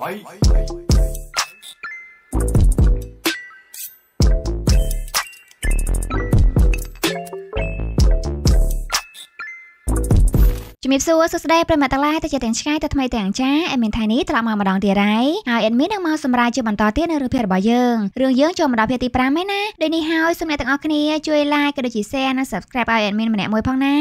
Bye. Bye. ជំរាបសួរសួស្តីប្រិមត្តទាំងឡាយទៅជាទាំងឆ្ងាយទៅថ្មីទាំងចាអេមីនថៃនេះត្រឡប់មកម្ដងទៀតហើយហើយអេមីននឹងមកសម្រាប់ជាបន្តទៀតនៅរឿងភាគរបស់យើងរឿងយើងចូលមកដល់ភាគទី5ហើយណាដូចនេះហើយសូមអ្នកទាំងអស់គ្នាជួយ like ក៏ដូចជា share និង subscribe ឲ្យអេមីនម្នាក់មួយផងណា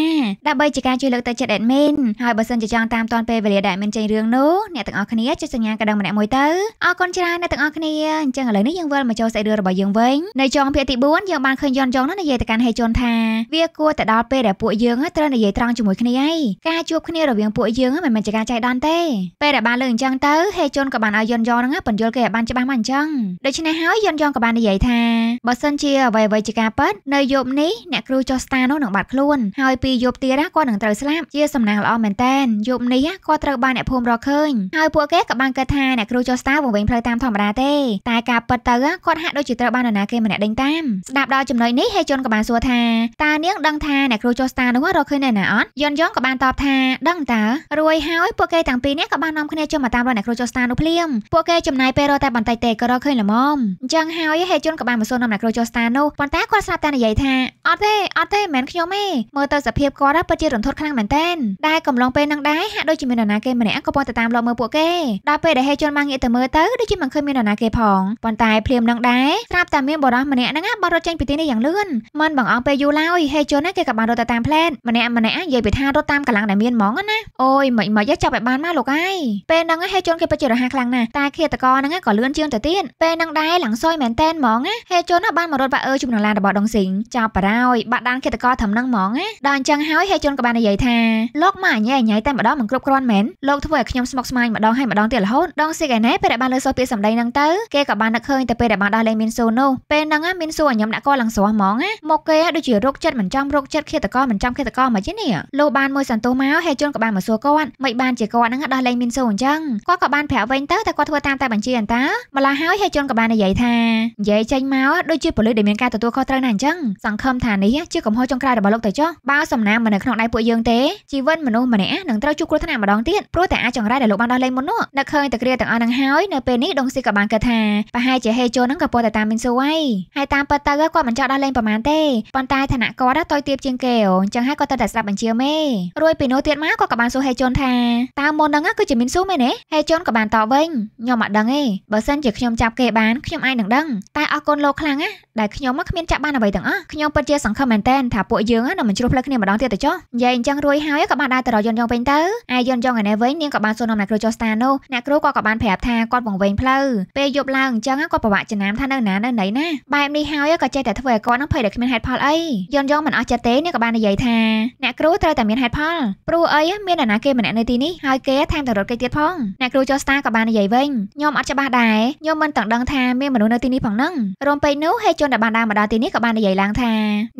ដើម្បីជាការជួយលើកទឹកចិត្តអេមីនហើយបើសិនជាចង់តាមទាន់ពេលវេលាដែលអេមីនចេញរឿងនោះអ្នកទាំងអស់គ្នាចុចសញ្ញាកណ្ដឹងម្នាក់មួយទៅអរគុណច្រើនអ្នកទាំងអស់គ្នាអញ្ចឹងឥឡូវនេះយើងវិលមកចូលសាច់រឿងរបស់យើងវិញនៅចុងភាគទី4យើងបានឃើញយន់ចុងនោះនិយាយទៅកាន់ហេជុនថាវាគួរតែដល់ពេលដែលពួកយើងត្រូវនិយាយត្រង់ជាមួយគ្នាហើយការការជួបគ្នារវាងពួកយើងមិនមែនជាការចៃដន្យទេពេលដែលបានលើអញ្ចឹងទៅហេជុនក៏បានឲ្យយន់យ៉ងហ្នឹងបញ្យល់គេឲ្យបានច្បាស់មកអញ្ចឹងដូច្នេះហើយយន់យ៉ងក៏បាននិយាយថាបើសិនជាអ្វីអ្វីជាការពិតនៅយប់នេះអ្នកគ្រូចុះស្តានោះនឹងបាត់ខ្លួនហើយពីយប់ទៀតគាត់នឹងត្រូវស្លាប់ជាសំណាងល្អមែនតែនយប់នេះគាត់ត្រូវបានអ្នកភូមិរកឃើញហើយពួកគេក៏បានគិតថាអ្នកគ្រូចុះស្តាវង្វេងផ្លូវតាមធម្មតាទេតែការពិតទៅគាត់ហាក់ដូចជាត្រូវបាននរណាគេម្នាក់ដេញតាមស្ដាប់ដល់ចំណុចនេះហេជុនក៏បានសួរថាតានាងដឹងថាអ្នកគ្រូចុះស្តានោះរកឃើញនៅណាអត់យន់យ៉ងក៏បានតបថាថាដឹងតារួយហើយពួកគេទាំងពីរនេះក៏បាននាំគ្នាចូលមកតាមរកអ្នកគ្រូចុះស្តានោះភ្លាមពួកគេចំណាយពេលរកតែបន្តិចទេក៏រកឃើញល្មមអញ្ចឹងហើយហេជុនក៏បានមកសួរនាំអ្នកគ្រូចុះស្តានោះប៉ុន្តែគាត់ស្រាប់តែនិយាយថាអត់ទេអត់ទេមិនមែនខ្ញុំទេមើលទៅសភាពគាត់ពិតជារន្ធត់ខ្លាំងមែនទែនតែកំឡុងពេលនឹងដែរហាក់ដូចជាមាននរណាគេម្នាក់ក៏ប៉ុន្តែតាមលោកមើលពួកគេដល់ពេលដែលហេជុនមកងាកទៅមើលទៅដូចជាមិនឃើញមាននរណាគេផងប៉ុន្តែភ្លាមនឹងដែរស្រាប់តែមានបរិះម្នាក់ហ្នឹងបានរត់ចេញពីទីនេះយ៉ាងលឿនមិនបងអង្គពេលយូរឡើយហេជុនគេក៏បានរត់ទៅតាមផ្លែតម្នាក់ម្នាក់និយាយពីថារត់តាមកម្លាំងដែលមានហ្មងណាអូយមិនមិនយកចាប់ឲ្យបានមកលោកអាយពេលហ្នឹងហេជុនគេពិតជារហ័សខ្លាំងណាស់តែឃាតករហ្នឹងក៏លឿនជាងទៅទៀតពេលហ្នឹងដែរឡើងសុយមែនតែនហ្មងណាហេជុនបានមករត់បាក់អើជុំនឹងឡានរបស់ដងស៊ីងចាប់បារោយបាក់ដានឃាតករធំហ្នឹងហ្មងណាដល់អញ្ចឹងហើយហេជុនក៏បាននិយាយថាលោកមកញ៉ៃញ៉ៃតែម្ដងមិនគ្រប់គ្រាន់មែនលោកធ្វើឲ្យខ្ញុំស្មុគស្មាញម្ដងហើយម្ដងទៀតរហូតដងស៊ីងឯណែពេលដែលបានលើសុសពាក្យសម្ដីហ្នឹងទៅគេក៏បាននឹកឃើញតែពេលដែលបានដល់លេងមានស៊ូនោះពេលហ្នឹងមានស៊ូឲ្យខ្ញុំដាក់កឡើងស្រស់ហ្មងណាមកគេដូចជារោគចិត្តមិនចំរោគចិត្តឃាតករមិនចំឃាតករមកជានេះលុះបានមួយសន្ទុះមកហេជុនក៏បានមកសួរគាត់មិនបានជាគាត់នឹងដោះលែងមីនសូអញ្ចឹងគាត់ក៏បានប្រាប់វិញទៅតែគាត់ធ្វើតាមតែបញ្ជាអន្តាម្ល៉េះហើយហេជុនក៏បាននិយាយថានិយាយចេញមកដូចជាប៉ូលីសដែលមានការទទួលខុសត្រូវណាស់អញ្ចឹងសង្ឃឹមថានេះជាកំហុសចុងក្រោយរបស់លោកទៅចុះបើសំណាមមិននៅក្នុងដៃពួកយើងទេជីវិតមនុស្សម្នាក់នឹងត្រូវជួបគ្រោះថ្នាក់ម្ដងទៀតព្រោះតែអាចចង្រៃដែលលោកបានដោះលែងមុននោះនៅឃើញតែគ្រាទាំងអស់នឹងហើយនៅពេលនេះដងស៊ីក៏បានគិតថាប្រហែលជាហេជុននឹងក៏ពោតែតាមមីនសូហើយហើយតាមពិតទៅគាត់មិនចង់ដោះលែងប្រហែលទេប៉ុន្តែឋានៈគាត់តូចទាបជាងគេអូអញ្ចឹងហើយគាត់ទៅតែស្ដាប់បញ្ជាមេរួយពីនោះទៀតមកគាត់ក៏បានសួរហេជុនថាតើមុនហ្នឹងគឺជាមីនស៊ូមែនទេហេជុនក៏បានតបវិញខ្ញុំអត់ដឹងទេបើសិនជាខ្ញុំចាប់គេបានខ្ញុំអាចនឹងដឹងតែអរគុណលោកខ្លាំងណាដែលខ្ញុំមកគ្មានចាប់បានអ្វីទាំងអស់ខ្ញុំពិតជាសង្ឃឹមមែនតើថាពួកយើងនឹងមិនជ្រុះផ្លូវគ្នាម្ដងទៀតទៅចុះនិយាយអញ្ចឹងរួយហើយក៏បានដើរទៅរកយន្តយងវិញទៅអាយយន្តយងឯនេះវិញនាងក៏បានសួរនាំអ្នកគ្រូចុះស្តានោះអ្នកគ្រូក៏ក៏បានប្រាប់ថាគាត់វង្វេងផ្លូវពេលយប់ឡើងអញ្ចឹងគាត់ប្រវាក់ចំណាំថានៅណានៅណីណាបែបនេះហើយក៏ចេះតែធ្វើឲ្យគាត់នឹងភ័យដែលគ្មានហេតុផលអីយន្តយងមិនអស់ចិត្តទេនាងក៏បាននិយាយថាអ្នកគ្រូត្រូវតែមានហេតុផលព្រោះអីមានអាណាគេម្នាក់នៅទីនេះហើយគេថែមទាំងរត់គេទៀតផងអ្នកគ្រូចុះស្តាក៏បាននិយាយវិញខ្ញុំអត់ច្បាស់ដែរខ្ញុំមិនទាំងដឹងថាមានមនុស្សនៅទីនេះផងហ្នឹងរំពេចនោះហេជនដែលបានដើរមកដល់ទីនេះក៏បាននិយាយឡើងថា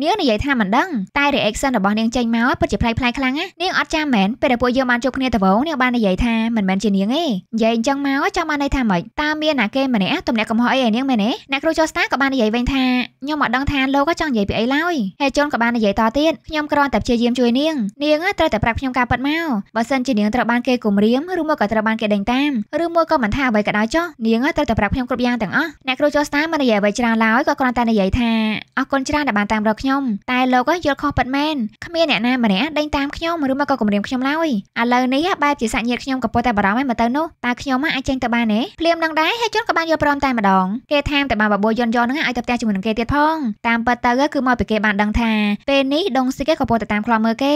នាងនិយាយថាមិនដឹងតែ reaction របស់នាងចេញមកពិតជាប្លែកៗខ្លាំងណាស់នាងអត់ចាំមែនពេលដែលពួកយើងបានជួបគ្នាដំបូងនាងបាននិយាយថាមិនមែនជានាងទេនិយាយអញ្ចឹងមកចង់បានន័យថាម៉េចតើមានអាគេម្នាក់ទំនាក់កំហុសអីឯនាងមែនទេអ្នកគ្រូចុះស្តាក៏បាននិយាយវិញថាខ្ញុំអត់ដឹងថាលោកក៏ចង់និយាយពីអីឡើយហេជនក៏បាននិយាយតទៀតខ្ញុំគ្រាន់តែព្យាយាមជួយនាងនាងត្រូវតែប្រាប់ខ្ញុំការប៉ັດមកបើសិនជានាងត្រូវបានគេគំរាមឬមួយក៏ត្រូវបានគេដេញតាមឬមួយក៏មិនថាអ្វីក៏ដោយចុះនាងត្រូវតែប្រាប់ខ្ញុំគ្រប់យ៉ាងទាំងអស់អ្នកគ្រូចូលស្តាមិននិយាយអ្វីច្រើនឡើយក៏គ្រាន់តែនិយាយថាអរគុណច្រើនដែលបានតាមរកខ្ញុំ តែលោកយល់ខុសប៉ັດមែនគ្មានអ្នកណាម្នាក់ដេញតាមខ្ញុំឬមួយក៏គំរាមខ្ញុំឡើយឥឡូវនេះបែបជាសាច់ញាតិខ្ញុំក៏ប៉ុន្តែបារម្ភឯងមើលទៅនោះតើខ្ញុំអាចចេញទៅបានទេភ្លាមនឹងដែរហើយជនក៏បានយល់ព្រមតែម្ដងគេថាមតែបានបបួលយន់យន់ហ្នឹងឲ្យទៅផ្ទះជាមួយនឹងគេទៀតផងតាមប៉ັດទៅគឺមកពីគេបានដឹងថា ពេលនេះដងស៊ីគេក៏ប៉ុន្តែតាមខ្លោមើលគេ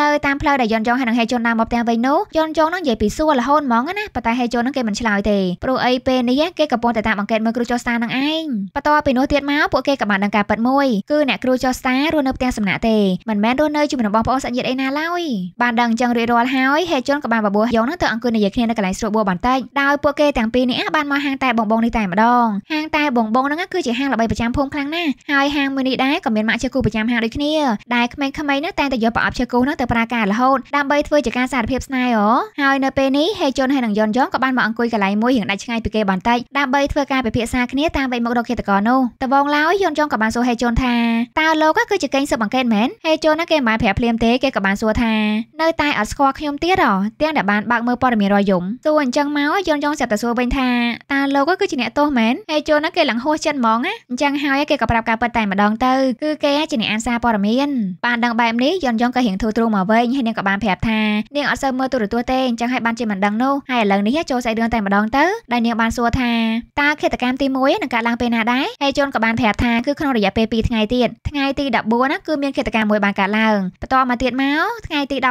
នៅតាមផ្លូវពេលដែលយន់ចុងហើយនឹងហេជុនដើរមកផ្ទះវិញនោះយន់ចុងនឹងនិយាយពីសួររហូតហ្មងណាប៉ុន្តែហេជុននឹងគេមិនឆ្លើយទេព្រោះអីពេលនេះគេកំពុងតែតាមអង្កេតមើលគ្រូចុះស្តានឹងឯងបន្ទាប់ពីនោះទៀតមកពួកគេក៏បានដឹងការប៉ັດមួយគឺអ្នកគ្រូចុះស្តារស់នៅផ្ទះសំណាក់ទេមិនមែនរស់នៅជាមួយនឹងបងប្អូនសាច់ញាតិអីណាឡើយបានដឹងចឹងរៀបរាល់ហើយហេជុនក៏បានបបួលយន់នឹងទៅអង្គុយនិយាយគ្នានៅកន្លែងស្រួលបួលបន្តិចដោយពួកគេទាំងពីរនេះបានមកហាងតែបងបងនេះតែម្ដងហាងតែបងបងហ្នឹងគឺជាហាងល្បីប្រចាំភូមិខ្លាំងណាស់ហើយហាងមួយនេះដែរក៏មានម៉ាក់ជាគូប្រចាំហាងដូចគ្នាដែលក្មេងៗហ្នឹងតែងតែយកប្រអប់ជាគូហ្នឹងទៅប្រើការរហូតូតដើម្បីធ្វើជាការសារភាពស្នេហ៍អូហើយនៅពេលនេះហេជុនហើយនឹងយុនយ៉ងក៏បានមកអង្គុយកន្លែងមួយរៀងដាច់ឆ្ងាយពីគេបន្តិចដើម្បីធ្វើការពិភាក្សាគ្នាតាមបែបមុខរកឃាតករនោះដំបូងឡើយយុនយ៉ងក៏បានសួរហេជុនថាតើលោកគឺជាកេងស៊ើបអង្កេតមែនហេជុនណាគេមិនបានប្រាប់ភ្លាមទេគេក៏បានសួរថានៅតែអត់ស្គាល់ខ្ញុំទៀតហ៎ទាំងដែលបានបើកមើលព័ត៌មានរយយំសួរអញ្ចឹងមកយុនយ៉ងស្រាប់តែសួរវិញថាតើលោកគឺជាអ្នកទោសមែនហេជុនណាគេឡើងហួសចិត្តហ្មងណាអញ្ចឹងហើយគេក៏ប្រាប់ការពិតតែម្ដងទៅគឺគេជាអ្នកអានសារព័ត៌មានបានដឹងបែបនេះយុនយ៉ងក៏រៀងធូរទ្រូងមកវិញហើយក៏បានប្រាប់ថានាងអត់សូវមើលទូរទស្សន៍ទេអញ្ចឹងហើយបានជាមិនដឹងនោះហើយឥឡូវនេះចូលសាច់រឿងតែម្ដងទៅដែលនាងបានសួរថាតើឃាតកម្មទី1នឹងកើតឡើងពេលណាដែរហើយជូនក៏បានប្រាប់ថាគឺក្នុងរយៈពេល2ថ្ងៃទៀតថ្ងៃទី14ណាគឺមានឃាតកម្មមួយបានកើតឡើងបន្តមកទៀតមកថ្ងៃទី16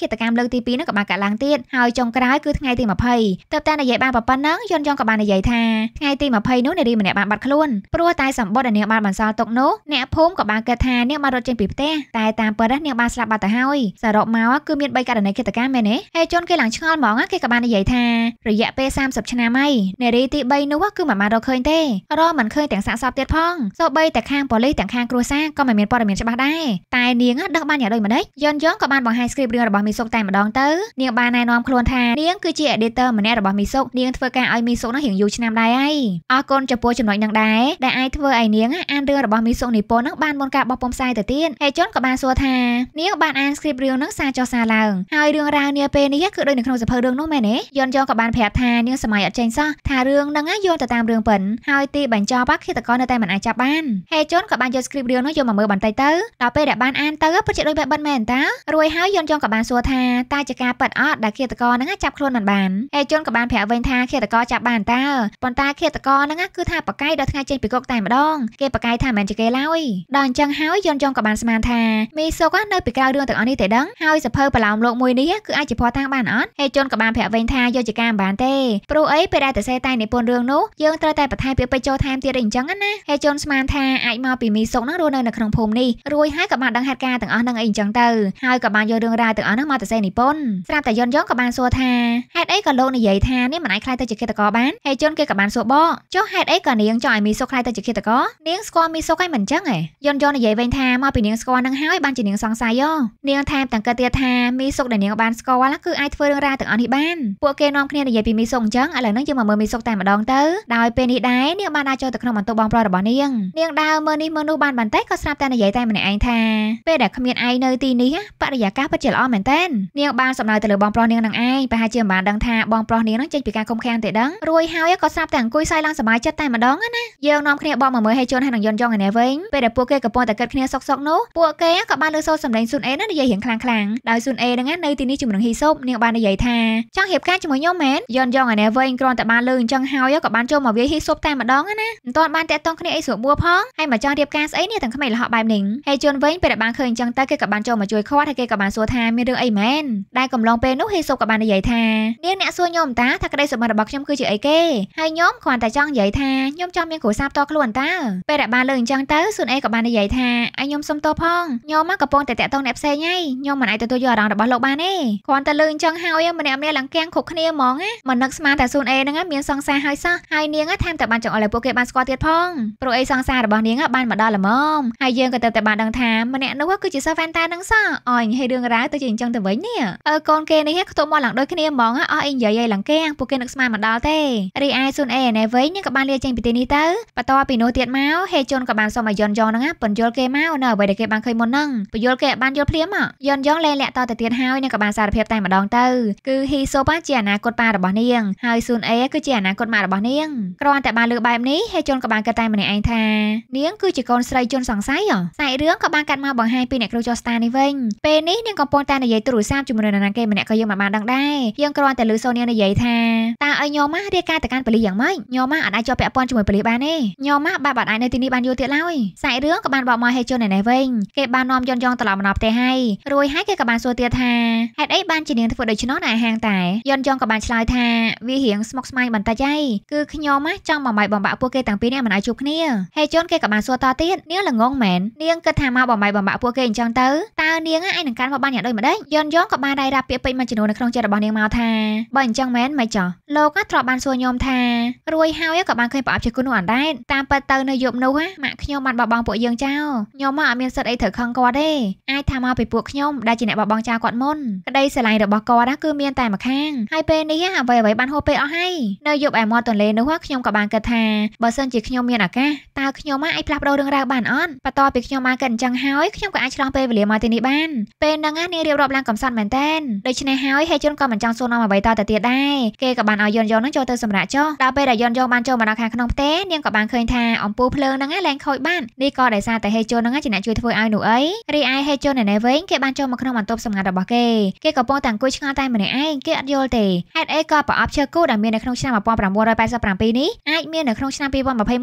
ឃាតកម្មលើកទី2នោះក៏បានកើតឡើងទៀតហើយចុងក្រោយគឺថ្ងៃទី20តើតានិយាយបានប៉ុណ្ណឹងយន់យ៉ងក៏បាននិយាយថាថ្ងៃទី20នោះនារីម្នាក់បានបាត់ខ្លួនព្រោះតែសម្បត្តិដែលនាងបានបន្សល់ទុកនោះអ្នកភូមិក៏បានគិតថានាងបានរត់ចេញពីផ្ទះតែតាមពិតនាងបានស្លាប់បាត់ទៅហើយសរុបប់មកគឺមាន3ករណីឃាតកម្មមែនទេហើយជនគេឡើងឆ្ងល់ហ្មងគេក៏បាននិយាយថារយៈពេល30ឆ្នាំហើយនារីទី3នោះគឺមិនបានរកឃើញទេរកមិនឃើញទាំងសាកសពទៀតផងសូម្បីតែខាងប៉ូលីសទាំងខាងគ្រួសារក៏មិនមានព័ត៌មានច្បាស់ដែរតែនាងដឹងបានយ៉ាងដូចម្ដេចយន់យងក៏បានបង្ហាញ script រឿងរបស់មីសុកតែម្ដងទៅនាងបានណែនាំខ្លួនថានាងគឺជា editor ម្នាក់របស់មីសុកនាងធ្វើការឲ្យមីសុកនោះរៀងយូរឆ្នាំដែរហើយអរគុណចំពោះចំណុចនឹងដែរដែលអាចធ្វើឲ្យនាងអានរឿងរបស់មីសុកនិពន្ធនឹងបានមុនការបោះពុំផ្សាយទៅទៀតហើយយន់ក៏បានសួរថានាងបានអាន script រឿងនឹងផ្សារចុះសារឡើងហើយរឿងរ៉ាវនាពេលនេះគឺដូចនៅក្នុងសភៅរឿងនោះមែនទេយន់ចងក៏បានប្រាប់ថានាងសម័យអត់ចេញសោះថារឿងហ្នឹងយោងទៅតាមរឿងពិនហើយទីបញ្ចប់ឃាតករនៅតែមិនអាចចាប់បានហេជុនក៏បានយក script រឿងនោះយកមកមើលបន្តិចទៅដល់ពេលដែលបានអានទៅពិតជាដូចបែបបិទមែនតារួចហើយយន់ចងក៏បានសួរថាតើជាការប៉ັດអត់ដែលឃាតករហ្នឹងចាប់ខ្លួនមិនបានហេជុនក៏បានប្រាប់វិញថាឃាតករចាប់បានតើប៉ុន្តែឃាតករហ្នឹងគឺថាប្រកែកដល់ថ្ងៃចេញពីគុកតែម្ដងគេប្រកែកថាមិនជាគេឡើយដល់អញ្ចឹងហើយយន់ចងក៏បានស្មានថាមីសុកនៅពីក្រៅរឿងទាំងអស់នេះទេដឹងហហើយសភៅប្រឡោមលោកមួយនេះគឺអាចជាភ័ស្តុតាងបានអត់ហេជនក៏បានប្រាប់វិញថាយកជាការមិនបានទេព្រោះអីពេលដែលតសេតែនិពន្ធរឿងនោះយើងត្រូវតែបន្ថែមពាក្យពេចន៍ចូលថែមទៀតអីអញ្ចឹងណាហេជនស្មានថាអាចមកពីមីសុកនឹងរស់នៅ ក្នុងភូមិនេះរួយហើយក៏បានដឹងហេតុការណ៍ទាំងអស់នឹងអីអញ្ចឹងទៅហើយក៏បានយករឿងរ៉ាវទាំងអស់នោះមកតសេនិពន្ធស្រាប់តែយន់យងក៏បានសួរថាហេតុអីក៏លោកនិយាយថានេះមិនអាចខ្លាយទៅជាឃាតករបានហេជនគេក៏បានសួរបកចុះហេតុអីក៏នាងចង់ឲ្យមីសុកខ្លាយទៅជាឃាតករនាងស្គាល់មីសុកហើយមិនអញ្ចឹងឯងយន់យងនិយាយវិញថាមកពីនាងស្គាល់នឹងហើយបានជានាងសង្ស័យយោនាងថែមទាំងគិតទៀតថាមីសុកដែលនាងបានស្គាល់គឺអាចធ្វើរឿងរ៉ាវទាំងអស់នេះបានពួកគេនាំគ្នានិយាយពីមីសុកអញ្ចឹងឥឡូវនេះយើងមកមើលមីសុកតែម្ដងទៅដោយពេលនេះដែរនាងបានដើរចូលទៅក្នុងបន្ទប់បងប្រុសរបស់នាងនាងដើរមើលនេះមើលនោះបានបន្តិចក៏ស្រាប់តែនិយាយតែម្នាក់ឯងថាពេលដែលគ្មានឯងនៅទីនេះបរិយាកាសពិតជាល្អមែនតើនាងបានសំដៅទៅលើបងប្រុសនាងនឹងឯងប្រហែលជាមិនបានដឹងថាបងប្រុសនាងនឹងចេញពីការខំខាំងទេដឹងរួយហើយក៏ស្រាប់តែអង្គុយសាយឡើងសบายចិត្តតែម្ដងណាយើងនាំគ្នាបកមកមើលហេជុនហើយនឹងយន់យ៉ងឯនេះវិញពេលដែលពួកគេកំពុងតែគិតគ្នាសុកសុកនោះពួកគេក៏បានលើសូរសម្លេងស៊ុនអេននិយាយរៀងខ្លាំងខ្លាំងងដោយស៊ុនអេហ្នឹងនៅទីនេះជាមួយនឹងហ៊ីសូបនាងបាននិយាយថាចង់រៀបការជាមួយខ្ញុំមែនយនយ៉ងឯណែវិញគ្រាន់តែបានលើអញ្ចឹងហើយក៏បានចូលមកវាហ៊ីសូបតែម្ដងណាមិនទាន់បានតាក់ទងគ្នាអីស្រួលបួផងហើយមកចង់រៀបការស្អីនេះទាំងក្មេងលហកបែបនេះហើយជុនវិញពេលដែលបានឃើញអញ្ចឹងទៅគេក៏បានចូលមកជួយខាត់ហើយគេក៏បានសួរថាមានរឿងអីមែនដែលកំឡុងពេលនោះហ៊ីសូបក៏បាននិយាយថានាងអ្នកសួរខ្ញុំតាថាក្តីសម្បត្តិរបស់ខ្ញុំគឺជាអីគេហើយខ្ញុំគ្រាន់តែចង់និយាយថាខ្ញុំចង់មានគ្រួសារផ្ទាល់ខ្លួនតើពេលដែលបានលើអញ្ចឹងទៅស៊ុនអេក៏បាននិយាយថាឲ្យខ្ញុំសុំទោសផងខ្ញុំមកកំពុងតែតាក់ទងអ្នកផ្សេងហើយខ្ញុំមិនអាចអាចទទួលយកអារម្មណ៍របស់លោកបានទេគ្រាន់តែលឺអញ្ចឹងហើយម្នាក់ម្នាក់ឡើងកៀងគ្រប់គ្នាហ្មងណាមិននឹកស្មានតែស៊ូនអេហ្នឹងមានសង្សារហើយសោះហើយនាងថែមតែបានចង្អុលឲ្យពួកគេបានស្គាល់ទៀតផងព្រោះអីសង្សាររបស់នាងបានមកដល់ល្មមហើយយើងក៏ទៅតែបានដឹងថាម្នាក់នោះគឺជាសាវ៉ាន់តានឹងសោះអញហើយរឿងរ៉ាវទៅជាអញ្ចឹងទៅវិញនេះអើកូនគេនេះខ្ទប់មកឡើងដូចគ្នាហ្មងអស់អីនិយាយឲ្យឡើងកៀងពួកគេនឹកស្មានមកដល់ទេរីឯស៊ូនអេណែវិញនាងក៏បានលាចេញពីទីនេះទៅបន្ទាប់ពីនោះទៀតមកហេជុនក៏បានសុំឲ្យយន់យ៉ងហ្នឹងពន្យល់គេមកនៅអ្វីដែលគេបានឃើញមុនហ្នឹងពន្យល់គេបានយល់ភ្លាមយន់យ៉ងងលែងលាក់តទៅទៀតហើយនឹងក៏បានសារភាពតែម្ដងទៅគឺហ៊ីសូប៉ាជាអនាគតប៉ារបស់នាងហើយស៊ុនអេគឺជាអនាគតម៉ារបស់នាងគ្រាន់តែបានលើបែបនេះហេជុនក៏បានគិតតែម្នាក់ឯងថានាង គឺជាកូនស្រីជនសង្ស័យសាច់រឿងក៏បានកាត់មកបង្ហាញពីអ្នកគ្រូចោះស្តានេះវិញពេលនេះនាងកំពុងតែនិយាយទូរស័ព្ទជាមួយនឹងនាងគេម្នាក់ក៏យើងមិនបានដឹងដែរយើងគ្រាន់តែលើសូនាងនិយាយថាតើឲ្យញោមម៉ារៀបការទៅកាន់ប៉ូលីសយ៉ាងម៉េចញោមម៉ាអាចអាចជាប់ពាក់ព័ន្ធជាមួយប៉ូលីសបានទេញោមម៉ាបែបបាត់អាចនៅទីនេះបានយូរទៀតឡើយសាច់រឿងក៏បានបកមកហេជុនឯនេះវិញគេបាននាំយន់យ៉ងត្រឡប់មកផ្ទះហើយរួយហើយគេក៏បានសួរទៀតថាហេតុអីបានជានាងធ្វើដូច្នោះនៅហាងតែយន់យ៉ងក៏បានឆ្លើយថាវារៀងស្មុគស្មាញបន្តិចហើយគឺខ្ញុំចង់បំបីបំបាក់ពួកគេទាំងពីរនេះមិនឲ្យជួបគ្នាហេជុនគេក៏បានសួរតទៀតនាងល្ងងមែននាងគិតថាមកបំបីបំបាក់ពួកគេអញ្ចឹងទៅតើនាងអាចនឹងកាន់មកបានយ៉ាងដូចម្ដេចយន់យ៉ងក៏បានរាយរាប់ពាក្យពេចន៍មួយចំនួននៅក្នុងចិត្តរបស់នាងមកថាបើអញ្ចឹងមែនមិនចោះលោកក៏ធ្លាប់បានសួរខ្ញុំថារួយហើយក៏បានឃើញប្រអប់ជាគុណនោះអណ្ដែតតាមពិតទៅនៅយប់នោះម៉ាក់ខ្ញុំបានបបងពួកយើងចោលខ្ញុំមកអត់មានសិទ្ធអីត្រូវខឹងគាត់ទេអាចថាមកពីពួកខ្ញុំដែលជាអ្នកបបងចោលគាត់មុនក្តីស្រឡាញ់របស់គាត់ណាគឺមានតែមួយខាងហើយពេលនេះអ្វីអ្វីបានហួសពេលអស់ហើយនៅយប់ឯមាត់ទន្លេនោះខ្ញុំក៏បានគិតថាបើសិនជាខ្ញុំមានឱកាសតើខ្ញុំអាចផ្លាស់ប្ដូររឿងរ៉ាវបានអត់បន្ទាប់ពីខ្ញុំមកគិតអញ្ចឹងហើយខ្ញុំក៏អាចឆ្លងពេលវេលាមកទីនេះបានពេលហ្នឹងនាងរៀបរាប់ឡើងកំសត់មែនតែនដូច្នេះហើយហេជុនក៏មិនចង់សួរនាំអ្វីតទៅទៀតដែរគេក៏បានឲ្យយន់យងហ្នឹងចូលទៅសម្រាប់ចុះដល់ពេលដែលយន់យងបានចូលមកដល់ខាងក្នុងផ្ទះនាងក៏បានឃើញថាអំពូភ្លើងហ្នឹងឡើងខូចបាននេះក៏ដោយសារតែហេជុនហ្នឹងជាអ្នកជួយធ្វើឲ្យនោះអីរីឯហេជុននៅវិញគេបានចូលមកក្នុងបន្ទប់សម្ងាត់របស់គេគេក៏ប៉ុន្តែអង្គុយឆ្ងល់តែម្នាក់ឯងគេអត់យល់ទេហេតុអីក៏ប្រអប់ឈើគូដែលមាននៅក្នុងឆ្នាំ1987នេះអាចមាននៅក្នុងឆ្នាំ2021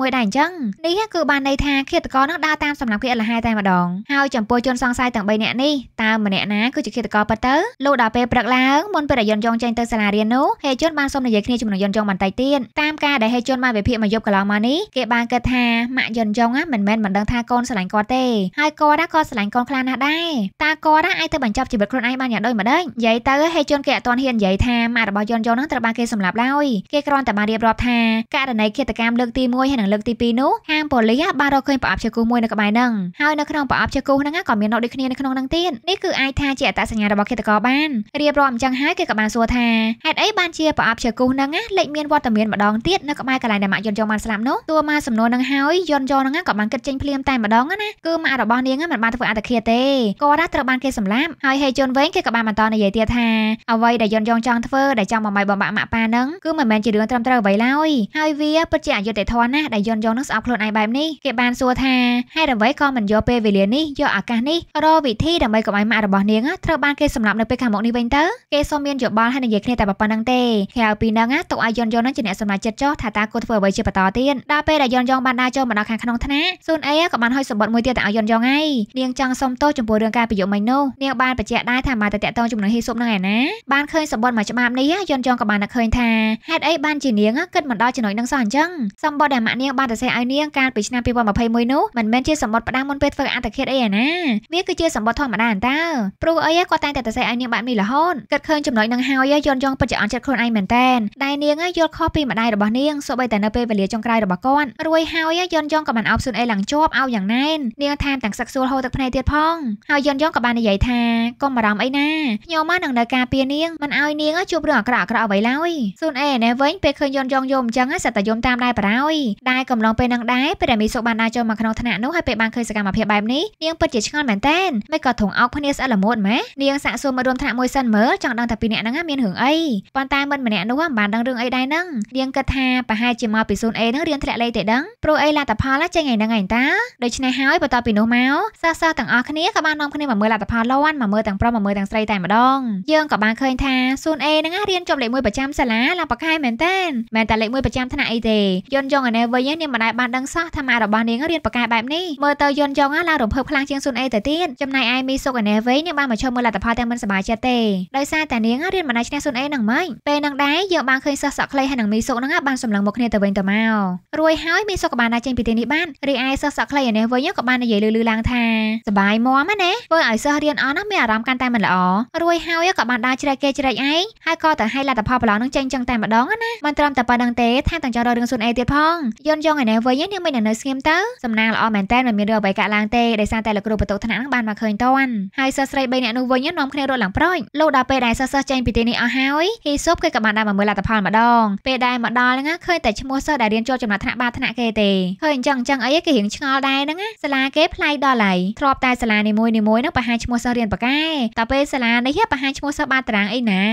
ដែរអញ្ចឹងនេះគឺបានន័យថាឃាតករនឹងដើរតាមសម្លាប់គេអលហាយតែម្ដងហើយចំពោះជនសង្ស័យទាំង3នាក់នេះតើម្នាក់ណាគឺជាឃាតករពិតទៅលោកដល់ពេលព្រឹកឡើងមុនពេលដែលយន្តយងចេញទៅសាលារៀននោះហេជនបានសុំនិយាយគ្នាជាមួយយន្តយងបន្តិចទៀតតាមការដែលហេជនមកវិភាគមកយប់កន្លងមកនេះគេបានគិតថាម៉ាក់យន្តយងមិនមែនមិនដឹងថាកូនស្រឡាញ់គាត់ទេហើយគាត់ក៏ស្រឡាញ់កូនខ្លាំងណាស់ដែរតើគាត់អាចទៅបញ្ចប់ជីវិតខ្លួនឯងបានយ៉ាងដូចម្ដេចនិយាយទៅហេជនគេអត់ទាន់ហ៊ាននិយាយថាម៉ាក់របស់យន់យងនឹងត្រូវបានគេសម្លាប់ឡើយគេគ្រាន់តែបានរៀបរាប់ថាករណីឃាតកម្មលើកទី1ហើយនិងលើកទី2នោះហាងប៉ូលីសបានរកឃើញប្រអប់ជាគូមួយនៅក្បែរនឹងហើយនៅក្នុងប្រអប់ជាគូហ្នឹងក៏មាននរដូចគ្នានៅក្នុងនឹងទៀតនេះគឺអាចថាជាអត្តសញ្ញាណរបស់ឃាតករបានរៀបរាប់អញ្ចឹងហើយគេក៏បានសួរថាហេតុអីបានជាប្រអប់ជាគូហ្នឹងលេចមានវត្តមានម្ដងទៀតនៅក្បែរកន្លែងដែលម៉ាក់យន់យងបានស្លាប់នោះតួមកសំណួរនឹងហើយយន់យងហ្នឹងក៏បានគិតចេញភ្លាមតែម្ដងណាគឺម៉ាក់របស់នាងមិនបានធ្វើអត្តឃាតទេគាត់ត្រូវបានគេសម្លាប់ប់ហើយហេជុនវិញគេក៏បានបន្តនិយាយទៀតថាអ្វីដែលយន់យងចង់ធ្វើដែលចង់បំបីបំបាក់ម៉ាក់ប៉ានឹងគឺមិនមែនជារឿងត្រឹមត្រូវអ្វីឡើយហើយវាពិតជាអយុត្តិធម៌ណាស់ដែលយន់យងនឹងស្អប់ខ្លួនឯងបែបនេះគេបានសួរថាហេតុអ្វីក៏មិនយកពេលវេលានេះយកឱកាសនេះរកវិធីដើម្បីកុំឲ្យម៉ាក់របស់នាងត្រូវបានគេសម្លាប់នៅពេលខាងមុខនេះវិញទៅគេសូមមានយោបល់ហើយនិយាយគ្នាតែប៉ុណ្្នឹងទេក្រៅពីនឹងទុកឲ្យយន់យងនឹងជាអ្នកសម្រេចចិត្តចោះថាតើគួរធ្វើអ្វីជាបន្តទៀតដល់ពេលដែលយន់យងបានដើរចូលមកដល់ខាងក្នុងថ្នាក់ស៊ុនអេក៏បានហុចសម្បត្តិមួយទៀតទៅឲ្យយន់យងឯងនាងចង់សុំទោសចំពោះរឿងការប្រយុទ្ធមិញនោះនាងវបានបញ្ជាក់ដែរថាមកតែតកតងជាមួយនឹងហ៊ីស៊ុបនឹងឯណាបានឃើញសម្បត្តិមួយច្បាប់នេះយន់ចងក៏បានតែឃើញថាហេតុអីបានជានាងគិតមិនដល់ចំណុចនឹងសោះអញ្ចឹងសម្បត្តិដែលម៉ាក់នាងបានទៅសេះឲ្យនាងកាលពីឆ្នាំ2021នោះមិនមែនជាសម្បត្តិផ្ដាំមុនពេលធ្វើអត្តឃាតអីឯណាវាគឺជាសម្បត្តិធម្មតាអន្តើព្រោះអីគាត់តែងតែទៅសេះឲ្យនាងបែបនេះរហូតគិតឃើញចំណុចនឹងហើយយន់ចងពិតជាអន់ចិត្តខ្លួនឯងមែនតែនដែលនាងយល់ខុសពីម្ដាយរបស់នាងសូម្បីតែនៅពេលវេលាចុងក្រោយរបស់គាត់រួយហើយយន់ចងក៏បានអោបស៊ុនអេឡើងជាប់ឲ្យយ៉ាងណែននាងថែមទាំងសឹកសួលហូរទឹកភ្នែកទៀតផងហើយយន់ចងក៏បាននិយាយថាកុំបារម្ភអីណាខ្ញុំមកនឹងនៅការពារនាងមិនឲ្យនាងជួបរឿងអាក្រក់អាក្រក់អ្វីឡើយស៊ុនអេណែវិញពេលឃើញយន់យងយមអញ្ចឹងសិតតែយមតាមដែរបារោយដែរកំឡុងពេលនឹងដែរពេលដែលមីសុបានដើរចូលមកក្នុងថ្នាក់នោះហើយពេលបានឃើញសកម្មភាពបែបនេះនាងពិតជាឆ្ងល់មែនតើមិនក៏ធុងអោកគ្នាស្អិតល្មួតម៉ែនាងសាក់សួរមករួមថ្នាក់មួយសិនមើលចង់ដឹងថាពីអ្នកហ្នឹងមានរឿងអីប៉ុន្តែមិនម្នាក់នោះមិនបានដឹងរឿងអីដែរហ្នឹងនាងគិតថាប្រហែលជាមកពីស៊ុនអេហ្នឹងរៀនធ្លាក់លេខទេដឹងព្រោះអីលទ្ធផលចេញថ្ងៃហ្នឹងឯងតាដូច្នេះហើយបន្ទាប់ពីនោះមកសិស្សៗទាំងអស់គ្នាក៏បាននាំគ្នាមកមើលលទ្ធផលលោទាន់មកមើលទាំងប្រុសមកមើលទាំងស្រីតែម្ដងយើងក៏បានឃើញថាស៊ូនអេហ្នឹងរៀនចប់លេខ1ប្រចាំសាលាឡាប៉ាខែមែនតើមែនតែលេខ1ប្រចាំថ្នាក់អីទេយុនយ៉ងអានេះវិញនាងមិនដែលបានដឹងសោះថាម៉ាក់របស់នាងរៀនប៉ាខែបែបនេះមើលទៅយុនយ៉ងឡើងរំភើបខ្លាំងជាងស៊ូនអេទៅទៀតចំណែកឯមីសុកអានេះវិញនាងបានមកឈប់មើលលទ្ធផលទាំងមិនសប្បាយចិត្តទេដោយសារតែនាងរៀនមិនដែលឈ្នះស៊ូនអេហ្នឹងម៉េចពេលហ្នឹងដែរយើងបានឃើញសិស្សសក់ខ្លីហើយនឹងមីសុកហ្នឹងបានសម្លឹងមកគ្នាទៅវិញទៅមករួយហើយមីសុកក៏បានដើរចេញពីទីនេះបានរីឯសិស្សសក់ខ្លីអានេះវិញក៏បាននិយាយលឺៗឡើងថាសប្បាយមាំណាធ្វើឲ្យសិស្សរៀនអននោះមានអារម្មណ៍កាន់តែមិនល្អរួយហើយក៏បានដើរជ្រែកគេជ្រែកឯងហើយក៏ទៅឲ្យលទ្ធផលប្រឡងនឹងចេញចឹងតែម្ដងណាមិនត្រឹមតែប៉ុណ្្នឹងទេថែមទាំងចង់រករឿងសួនអេទៀតផង យន់យងឯនេះវិញនាងមិននៅស្ងៀមទៅសំណាងល្អមែនតើមិនមានរឿងអ្វីកើតឡើងទេដោយសារតែលោកគ្រូបន្ទុកថ្នាក់នឹងបានមកឃើញតន់ហើយសិស្សស្រី3នាក់នោះវិញនាំគ្នារត់ឡើងប្រូចលោកដល់ពេលដែលសិស្សសិស្សចេញពីទីនេះអស់ហើយហ៊ីស៊ូបគេក៏បានដើរមកមើលលទ្ធផលម្ដងពេលដែលមកដល់ហ្នឹងឃើញតែឈ្មោះសិស្សដែលរៀនជាប់ចំណាត់ថ្នាក់បាថ្នាក់គេទេឃើញអញ្ចឹងអញ្ចឹងអីគេរៀងឆ្ងល់ដែរហ្នឹងសាលាគេប្លែកដល់ហើយធ្លាប់តែសាលានីមួយៗហ្នឹងប្រហែលឈ្មោះសិស្សរៀនរៀនប៉ាកែតទៅពេលសាលានេះបង្ហាញឈ្មោះសិស្សបានតារាងអីណា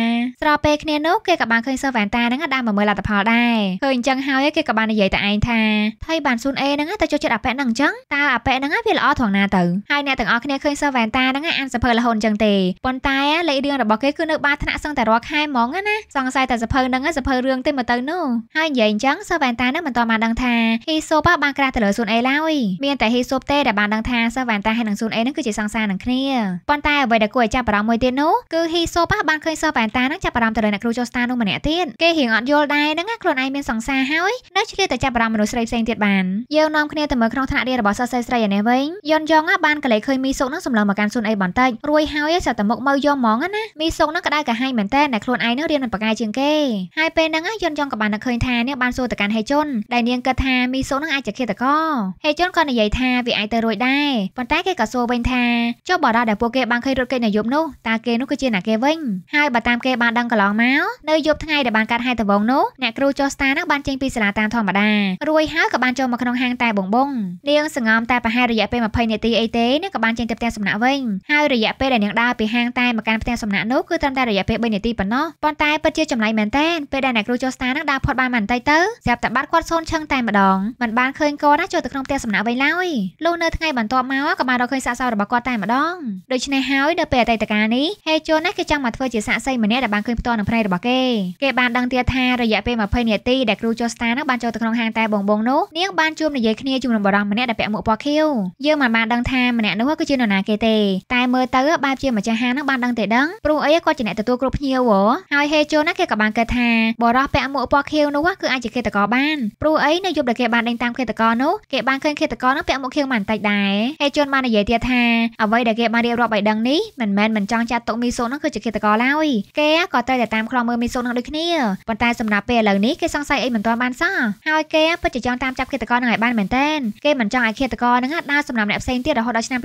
ស្របពេលគ្នានោះគេក៏បានឃើញសិស្សវ៉ែនតាហ្នឹងដើរមកមើលលទ្ធផលដែរឃើញអញ្ចឹងហើយគេក៏បាននិយាយទៅឯងថាថៃបានស៊ូនអេហ្នឹងទៅចូលចិត្តអាប៉ែហ្នឹងអញ្ចឹងតើអាប៉ែហ្នឹងវាល្អត្រង់ណាទៅហើយអ្នកទាំងអស់គ្នាឃើញសិស្សវ៉ែនតាហ្នឹងអានសភៅរហូតអញ្ចឹងទេប៉ុន្តែលេខរៀងរបស់គេគឺនៅបាថ្នាក់សឹងតែរាល់ខែហ្មងណាសង្ស័យតែសភៅហ្នឹងសភៅរឿងទេមកទៅនោះហើយនិយាយអញ្ចឹងសិស្សវ៉ែនតាហ្នឹងមិនទាន់បានដឹងថាហ៊ីសូបបានក្រាស់ទៅលើស៊ូនអេឡើយមានតែហ៊ីសូបទេដែលបានដឹងថាសិស្សវ៉ែនតាហើយនឹងស៊ូនអេហ្នឹងគឺជាសង្សារនឹងគ្នាប៉ុន្តែអ្វីដែលគួរឲ្យចាប់អារម្មណ៍មួយទៀតនោះគឺហ៊ីសូប៉ាបានឃើញសិស្សប៉ែនតានឹងចាប់អារម្មណ៍ទៅលើអ្នកគ្រូចូស្តានោះម្នាក់ទៀតគេរៀងអត់យល់ដែរហ្នឹងខ្លួនឯងមានសង្សារហើយនៅឆ្លៀតតែចាប់អារម្មណ៍មនុស្សស្រីផ្សេងទៀតបានយើងនាំគ្នាទៅមើលក្នុងថ្នាក់រៀនរបស់សិស្សស្រីឯនេះវិញយុនយ៉ងបានកលេឃើញមីសុកនឹងសម្លឹងមកកាន់ស៊ុនអីបន្តិចរួយហើយចាប់តែមុខមើលយកហ្មងណាមីសុកនឹងក្តៅកាហាយមែនតើអ្នកខ្លួនឯងនឹងរៀនមិនប្រកែជាងគេហើយពេលហ្នឹងយុនយ៉ងក៏បានឃើញថានាងបានសួរទៅកាន់ហេជុនដែលនាងគិតថាមីសុកនឹងអាចជាឃាតករហេជុនក៏និយាយថាវាអាចទៅរួចដែរប៉ុន្តែគេក៏សួរវិញថាចុះបរិយាដែលពួកគេបានឃើញរត់គេចនៅយប់នោះតើគេនោះគឺជាអ្នកគេវិញហើយបើតាមគេបានដឹងកន្លងមកនៅយប់ថ្ងៃដែលបានកាត់ហែតវងនោះអ្នកគ្រូចុះស្តានឹងបានចេញពីសាលាតាមធម្មតារួយហើយក៏បានចូលមកក្នុងហាងតែបងបងនាងសង្ងំតែប្រហែលរយៈពេល20នាទីអីទេនាងក៏បានចេញទៅផ្ទះសំណាក់វិញហើយរយៈពេលដែលនាងដើរពីហាងតែមកកាន់ផ្ទះសំណាក់នោះគឺត្រឹមតែរយៈពេល3នាទីប៉ុណ្ណោះប៉ុន្តែពិតជាចម្លែកមែនទែនពេលដែលអ្នកគ្រូចុះស្តានឹងដើរផុតបានមិនបន្តិចទៅស្រាប់តែបាត់គាត់សូនឈឹងតែម្ដងមិនបានឃើញគាត់ណាចូលទៅក្នុងផ្ទះសំណាក់វិញឡើយលុះនៅថ្ងៃបន្ទាប់មកក៏បានរកឃើញសាកសពរបស់គាត់តែម្ដងដូច្នេះហើយនៅពេលអតីតកាលនេះហេជូនណាគេចង់មកធ្វើជាសាក្សីម្នាក់ដែលបានឃើញផ្ទាល់នឹងភ្នែករបស់គេគេបានដឹងទៀតថារយៈពេល20នាទីដែលគ្រូចូស្តានឹងបានចូលទៅក្នុងហាងតែបងបងនោះនាងបានជួបនិយាយគ្នាជាមួយបរិសម្នាក់ដែលពាក់មួកពណ៌ខៀវយើងមិនបានដឹងថាម្នាក់នោះគឺជានរណាគេទេតែមើលទៅបែបជាម្ចាស់ហាងនឹងបានដឹងទេដឹងព្រោះអីគាត់ជាអ្នកទទួលគ្រប់ភ្ញៀវហ៎ហើយហេជូនណាគេក៏បានគិតថាបរិសពាក់មួកពណ៌ខៀវនោះគឺអាចជាឃាតករបានព្រោះអីនៅយប់ដែលគេបានដេញតាមឃាតករនោះគេបានឃើញឃាតករនោះពាក់មួកខៀវមិនបន្តិចដែរហេជូនបាននិយាយទៀតថាអ្វីដែលគេបានរៀបរាប់ឲ្យដឹងនេះមិនមែនមិនចង់ចាត់ទុកមីសូនឹងគឺជាឃាតករឡើយគេក៏ត្រូវតែតាមខ្លងមើលមីសូនឹងដូចគ្នាប៉ុន្តែសម្រាប់ពេលឥឡូវនេះគេសង្ស័យអីមិនទាន់បានសោះហើយគេពិតជាចង់តាមចាប់ឃាតករនឹងឲ្យបានមែនទែនគេមិនចង់ឲ្យឃាតករនឹងដើរសម្រាប់អ្នកផ្សេងទៀតរហូតដល់ឆ្នាំ2021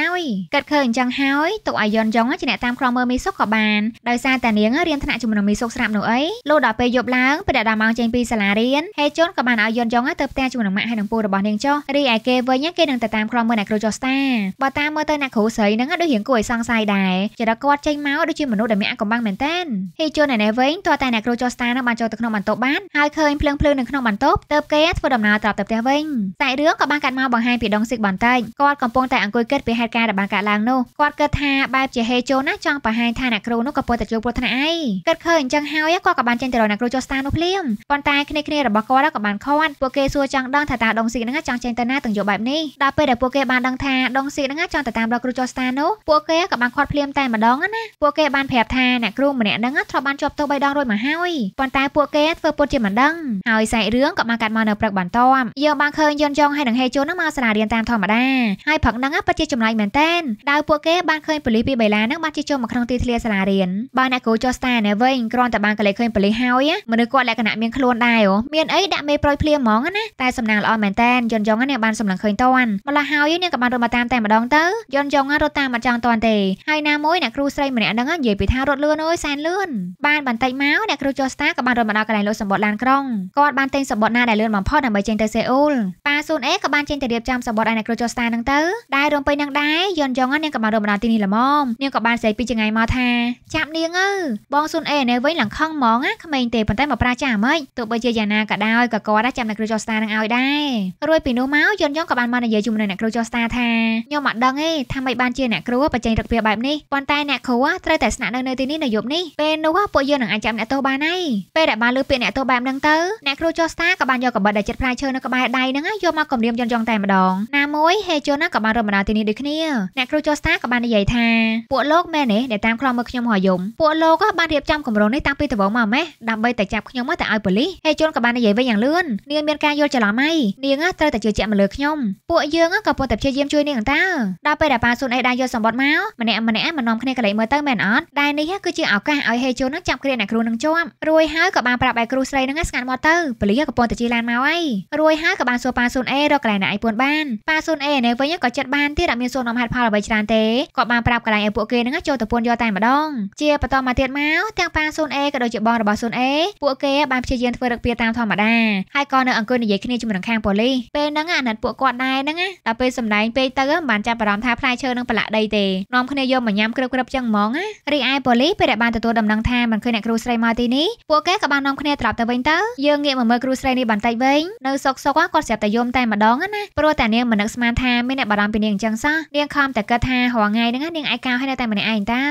ឡើយកាត់ឃើញអញ្ចឹងហើយទុកឲ្យយន់យ៉ងជាអ្នកតាមខ្លងមើលមីសូក៏បានដោយសារតែនាងរៀនថ្នាក់ជាមួយនឹងមីសូស្រាប់នោះអីលោកដល់ពេលយប់ឡើងពេលដែលដើរមកចេញពីសាលារៀនហេជុនក៏បានឲ្យយន់យ៉ងទៅផ្ទះជាមួយនឹងម៉ាក់ហើយនឹងពូរបស់នាងចុះរីឯគេវិញគេនឹងទៅតាមខ្លងមើលអ្នកគ្រូចុះស្តាបើតាមមើលទៅអ្នកគ្រូស្រីនឹងដូចរឿងគួរឲ្យសង្ស័យដែរចរិតគាត់ចេញមកដូចជាមនុស្សដែលមានអកំបាំងមែនតើហេជនឯនេះវិញទោះតែអ្នកគ្រូចោះស្តានឹងបានចូលទៅក្នុងបន្ទប់បានហើយឃើញភ្លើងភ្លើងនៅក្នុងបន្ទប់ទៅគេធ្វើដំណើរត្រឡប់ទៅផ្ទះវិញតែរឿងក៏បានកាត់មកបង្ហាញពីដងស៊ីកបន្តិចគាត់កំពុងតែអង្គុយគិតពីហេតុការណ៍ដែលបានកើតឡើងនោះគាត់គិតថាបែបជាហេជនណាចង់បង្ហាញថាអ្នកគ្រូនោះកំពុងតែជួបគ្រោះថ្នាក់ឯងគិតឃើញអញ្ចឹងហើយគាត់ក៏បានចេញទៅរកអ្នកគ្រូចោះស្តានោះភ្លាមប៉ុន្តែគ្នាគ្នារបស់គាត់ក៏បានខត់ពួកគេសួរចង់ដឹងថាតើដងស៊ីកនឹងចង់ចេញទៅណាទាំងយប់បែបនេះដល់ពេលដែលពួកគេបានដឹងថាដងស៊ីកនឹងចង់ទៅតាមរកគ្រូចោះស្តានោះពួកគេក៏បានខាត់ភ្លាមតែម្ដងណាពួកគេបានប្រាប់ថាអ្នកគ្រូម្នាក់ហ្នឹងធ្លាប់បានជាប់ទោស3ដងរួចមកហើយប៉ុន្តែពួកគេធ្វើពុតជាមិនដឹងហើយសាច់រឿងក៏បានកាត់មកនៅព្រឹកបន្ទាប់យើងបានឃើញយន់យងហើយនឹងហេជុនហ្នឹងមកសាលារៀនតាមធម្មតាហើយព្រឹកហ្នឹងពិតជាចម្លែកមែនតែនដោយពួកគេបានឃើញប៉ូលីសពីបេឡាហ្នឹងបានជិះចូលមកក្នុងទីធ្លាសាលារៀនបើអ្នកគ្រូចុះស្តាណែវិញគ្រាន់តែបានកលេចឃើញប៉ូលីសហើយមនុស្សគាត់លក្ខណៈមានខ្លួនដែរមានអីដាក់មេប្រូចភ្លាមហ្មងណាតែសំណាងល្អមែនតែនយន់យងហ្នឹងបានសម្លឹងឃើញតាន់ម្ល៉េះហើយនាងក៏បានរត់មកតាមតែម្ដងទៅយន់យងរត់តាមមកចង់តាន់ទេហើយណាមួយអ្នកគ្រូស្រីម្នាក់ហ្នឹងនិយាយពីថារត់លឿនអើយសែនលឿនបានបន្តិចមកអ្នកគ្រូចុះស្តាក៏បានរត់មកដល់កន្លែងលក់សម្បត្តិឡានក្រុងគាត់បានទិញសម្បត្តិណាដែលលឿនបំផុតដើម្បីចេញទៅសេអ៊ូលប៉ាស៊ុនអេក៏បានចេញទៅរៀបចំសម្បត្តិឲ្យអ្នកគ្រូចុះស្តាហ្នឹងទៅដែលរំពេញនឹងដែរយន់យ៉ងនាងក៏បានរត់មកដល់ទីនេះល្មមនាងក៏បានស្រីពីចង្អាយមកថាចាប់នាងអើបងស៊ុនអេនៅវិញឡើងខឹងហ្មងណាក្មេងទេប៉ុន្តែមកប្រាចាហ្មងទោះបីជាយ៉ាងណាក៏ដោយក៏គាត់ចាំអ្នកគ្រូចុះស្តានឹងឲ្យដែររួចពីនោះមកយន់យ៉ងក៏បានមកនិយាយជាមួយនឹងអ្នកគ្រូចុះស្តាថាខ្ញុំអត់ដឹងទេថាមិនបានជាអ្នកគ្រូគ្រូបច្ចេកញរុកវាបែបនេះប៉ុន្តែអ្នកគ្រូត្រូវតែស្នាក់នៅនៅទីនេះនៅយប់នេះពេលនោះពួកយើងនឹងអាចចាប់អ្នកទោសបានហើយពេលដែលបានលើពាក្យអ្នកទោសបែបហ្នឹងទៅអ្នកគ្រូចោះស្តាក៏បានយកកបិតដែលចិត្តផ្លែឈើនៅក្បែរដៃហ្នឹងយកមកគម្រាមយន់យ៉ងតែម្ដងណាមួយហេជុនក៏បានរំដំណើរទីនេះដូចគ្នាអ្នកគ្រូចោះស្តាក៏បាននិយាយថាពួកលោកមែនទេដែលតាមខ្លងមើលខ្ញុំហោះយំពួកលោកបានរៀបចំគម្រោងនេះតាំងពីដំបូងមកម៉េះដើម្បីតែចាប់ខ្ញុំមកតែឲ្យប៉ូលីសហេជុនក៏បាននិយាយវិញយ៉ាងលឿននាងមានការយល់ច្រឡំហើយនាងត្រូវតែជឿជាក់មកលើខ្ញុំពួកយើងក៏ប៉ុន្តែព្យាយាមជួយនាងតើដល់ពេលដែលប៉ាស៊ុនអេបានយកសម្បត់មកម្នាក់ម្នាក់មកនាំគ្នាកលេចមើលទៅមែនអត់ដែលនេះគឺជាឱកាសឲ្យហេជុននឹងចាប់គ្រាអ្នកគ្រូនឹងជាប់រួយហើយក៏បានប្រាប់ឯគ្រូស្រីនឹងស្ងាត់មកទៅពលីកំពុងតែជិះឡានមកហើយរួយហើយក៏បានសួរប៉ាស៊ុនអេរកកន្លែងណាឯពួនបានប៉ាស៊ុនអេនៅវិញក៏ចិត្តបានទៀតអត់មានសួរនាំហេតុផលអ្វីច្រើនទេក៏បានប្រាប់កន្លែងឲ្យពួកគេនឹងចូលទៅពួនយកតែម្ដង ជាបន្តមកទៀតមកទាំងប៉ាស៊ុនអេក៏ដូចជាបងរបស់ស៊ុនអេពួកគេ បានព្យាយាមធ្វើរឹកពីតាមធម្មតាហើយក៏នៅអង្គុយនិយាយគ្នាជាមួយនឹងខាងប៉ូលីសពេលហ្នឹងអាណិតពួកគាត់ដែរហ្នឹងដល់ពេលសម្ដែងពេកទៅមិនបានចាប់អារម្មណ៍ថាផ្លែឈើនឹងប្រឡាក់ដីទេនាំគ្នាយកមកញ៉ាំគ្រប់គ្រប់ចឹងហ្មងណារីឯប៉ូលីសពេលដែលបានទទួលដំណឹងថាមិនឃើញអ្នកគ្រូស្រីមកទីនេះពួកគេក៏បាននាំគ្នាត្រឡប់ទៅវិញទៅយើងងាកមកមើលគ្រូស្រីនេះបន្តិចវិញនៅសុកសុកគាត់ស្រាប់តែយំតែម្ដងណាព្រោះតែនាងមិននឹកស្មានថាមានអ្នកបារម្ភពីនាងអញ្ចឹងសោះនាងខំតែគិតថារាល់ថ្ងៃហ្នឹងនាងឯកោហើយនៅតែម្នាក់ឯងតើ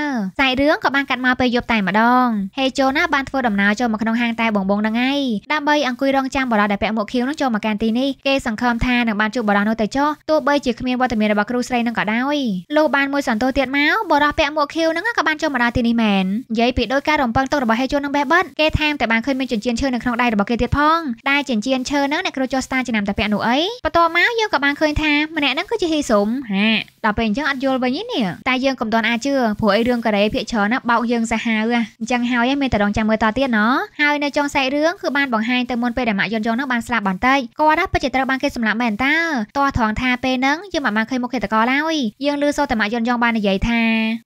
តែរឿងក៏បានកាត់មកពេលយប់តែម្ដងហេជូណាបានធ្វើដំណើរចូលមកក្នុងហាងតែបងបងហ្នឹងឯងដើម្បីអង្គុយរងចាំបរិដែលពាក់មួកខៀវហ្នឹងចូលមកកាន់ទីនេះគេសង្ឃឹមថានឹងបានជួបបរិនោះទៅចោះទោះបីជាគ្មានវត្តមានរបស់គ្រូស្រីហ្នឹងក៏ដោយលោកបានមួយសន្ទុះទៀតមកបរោះពាក់មួកខៀវហ្នឹងក៏បានចូលមកដល់ទីនេះមែននិយាយពីដោយការរំពឹងទុករបស់ហេជុននឹងបេះបិទគេថែមតែបានឃើញមានចិញ្ចៀនឈើនៅក្នុងដៃរបស់គេទៀតផងដែលចិញ្ចៀនឈើហ្នឹងអ្នកគ្រូចុះស្តាចំណាំតែពាក់នោះអីបន្ទាប់មកយើងក៏បានឃើញថាម្នាក់ហ្នឹងគឺជាហ៊ីស៊ុំហាដល់ពេលអញ្ចឹងអត់យល់វិញទេនេះតែយើងកំដនអាចជឿព្រោះអីរឿងកូរ៉េភាគច្រើនណាបោកយើងសាហាវហ่ะអញ្ចឹងហើយឯងមានតែរងចាំមើលតទៀតណោះហើយនៅចុងសាច់រឿងគឺបានបង្ហាញទៅមុនពេលដែលម៉ាក់យន់យងនោះបានស្លាប់បន្តិចគាត់ណាពិតជាត្រូវបានគេសម្លាប់មែនតើតោះត្រង់ថាពេលហ្នឹងយើងមិនបានឃើញមុខឃាតករឡើយយើងឮសូរតែម៉ាក់យន់យងបាននិយាយថា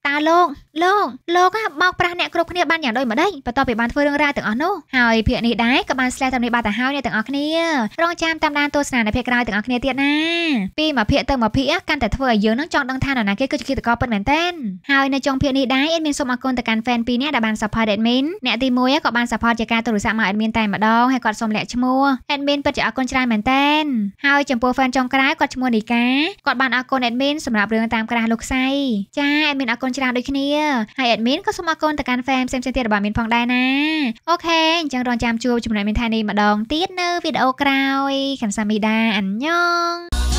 តើលោកលោកលោកហ่าបោកប្រាស់អ្នកគ្រប់គ្នាបានយ៉ាងដូចម្ដេចបន្ទាប់ពីបានធ្វើរឿងរ៉ាវទាំងអស់នោះហើយភាកនេះដែរក៏បានស្លេះតាមនេះបាត់ទៅហើយអ្នកទាំងអស់គ្នារងចាំតាមដានទស្សនានៅភាគក្រោយទាំងអស់គ្នាទៀតណាពីមួយភាគទៅមួយភាគកាន់តែធ្វើឲ្យយើងនឹងចង់ដឹងថានរណាគេគឺជាឃាតករពិតមែនទែនហើយនៅចុងភាគនេះដែរអេនមានសូមអរគុណទៅកាន់ fan ពីរអ្នកដែលបាន support admin អ្នកទី1ក៏បាន support ជាការទូរស័ព្ទមក admin តែម្ដងហើយគាត់សូមលាក់ឈ្មោះ admin ពិតជាអរគុណច្រើនមែនទែនហើយចំពោះ fan ចុងក្រោយគាត់ឈ្មោះនីកាគាត់បានអរគុណ admin សម្រាប់រឿងតាមក្រាស់លោកខ្សៃចា admin អរគុណច្រើនដូចគ្នាហើយ admin ក៏សូមអរគុណទៅកាន់ fan ផ្សេងៗទៀតរបស់ admin ផងដែរណាអូខេអញ្ចឹងរងចាំជួបចំណែកមានថានេះម្ដងទៀតនៅវីដេអូក្រោយ cảm សាមីដាអញ្ញង